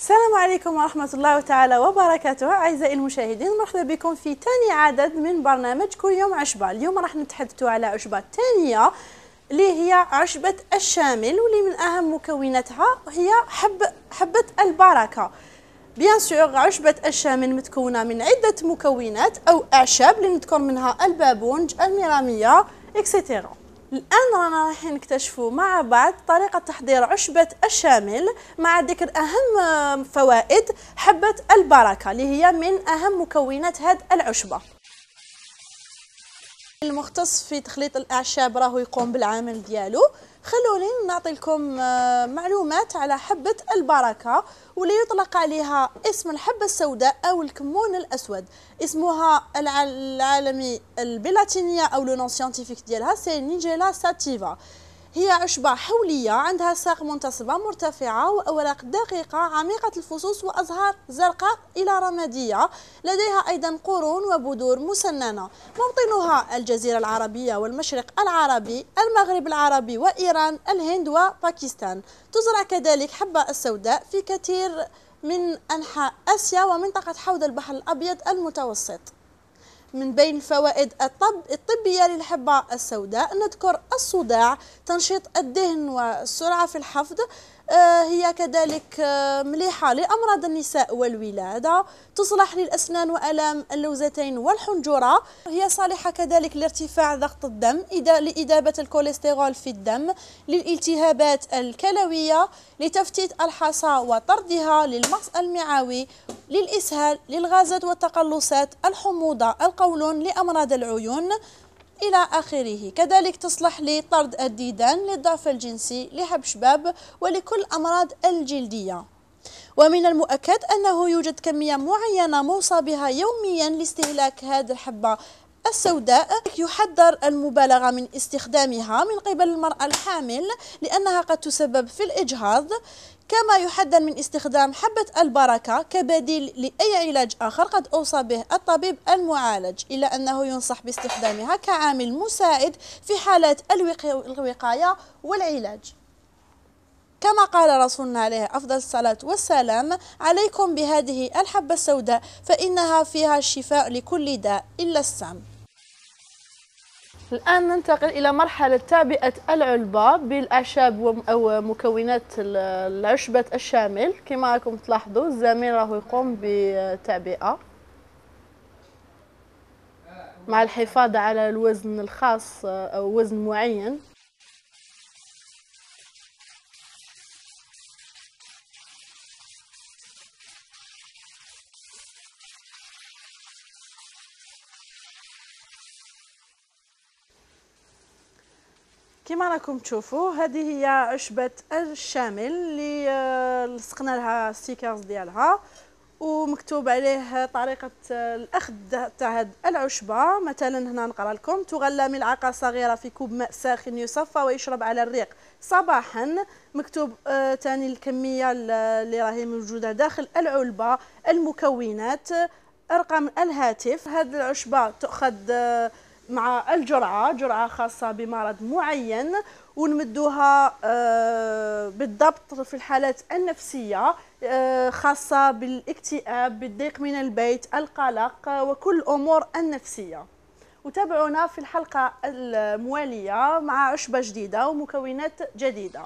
السلام عليكم ورحمة الله تعالى وبركاته أعزائي المشاهدين مرحبا بكم في ثاني عدد من برنامج كل يوم عشبة اليوم راح نتحدث على عشبة ثانية اللي هي عشبة الشامل واللي من أهم مكوناتها هي حب حبة البركة بيان سور عشبة الشامل متكونة من عدة مكونات أو أعشاب اللي نذكر منها البابونج الميرامية اكسيتيرا الآن رانا رايحين نكتشفوا مع بعض طريقة تحضير عشبة الشامل مع ذكر أهم فوائد حبة البركة اللي هي من أهم مكونات هذه العشبة المختص في تخليط الاعشاب راهو يقوم بالعمل ديالو خلوني نعطي لكم آه، معلومات على حبة البركة واللي يطلق عليها اسم الحبة السوداء أو الكمون الأسود اسمها العالمي البلاتينيا أو لو نون سيانتيفيك ديالها سي نيجيلا ساتيفا هي عشبة حولية عندها ساق منتصبة مرتفعة وأوراق دقيقة عميقة الفصوص وأزهار زرقاء إلى رمادية لديها أيضا قرون وبذور مسننة موطنها الجزيرة العربية والمشرق العربي المغرب العربي وإيران الهند وباكستان تزرع كذلك حبة السوداء في كثير من أنحاء آسيا ومنطقة حوض البحر الأبيض المتوسط من بين الفوائد الطب الطبية للحبة السوداء نذكر الصداع تنشيط الدهن والسرعة في الحفظ آه، هي كذلك آه، مليحة لأمراض النساء والولادة تصلح للأسنان وألام اللوزتين والحنجرة هي صالحة كذلك لارتفاع ضغط الدم لإدابة الكوليسترول في الدم للالتهابات الكلوية لتفتيت الحصى وطردها للمغص المعوي للإسهال للغازات والتقلصات الحموضة القولون لأمراض العيون إلى آخره كذلك تصلح لطرد الديدان للضعف الجنسي لحب شباب ولكل أمراض الجلدية ومن المؤكد أنه يوجد كمية معينة موصى بها يوميا لاستهلاك هذه الحبة السوداء يحذر المبالغة من استخدامها من قبل المرأة الحامل لأنها قد تسبب في الإجهاض كما يحذر من استخدام حبة البركة كبديل لأي علاج آخر قد أوصى به الطبيب المعالج إلا أنه ينصح باستخدامها كعامل مساعد في حالات الوقاية والعلاج كما قال رسولنا عليه أفضل الصلاة والسلام عليكم بهذه الحبة السوداء فإنها فيها الشفاء لكل داء إلا السم الآن ننتقل إلى مرحلة تعبئة العلبة بالأعشاب ومكونات العشبة الشامل كما راكم تلاحظوا الزميل راه يقوم بتعبئة مع الحفاظ على الوزن الخاص أو وزن معين كما راكم تشوفوا هذه هي عشبة الشامل اللي آه، لصقنا لها ستيكرز ديالها ومكتوب عليه طريقة آه، الأخذ تاع هاد العشبة مثلا هنا نقرا لكم تغلى ملعقة صغيرة في كوب ماء ساخن يصفى ويشرب على الريق صباحا مكتوب ثاني آه، الكمية اللي راهي موجودة داخل العلبة المكونات ارقام الهاتف هاد العشبة تؤخذ مع الجرعه جرعه خاصه بمرض معين ونمدوها آه، بالضبط في الحالات النفسيه آه، خاصه بالاكتئاب بالضيق من البيت القلق آه، وكل الامور النفسيه وتابعونا في الحلقه المواليه مع عشبه جديده ومكونات جديده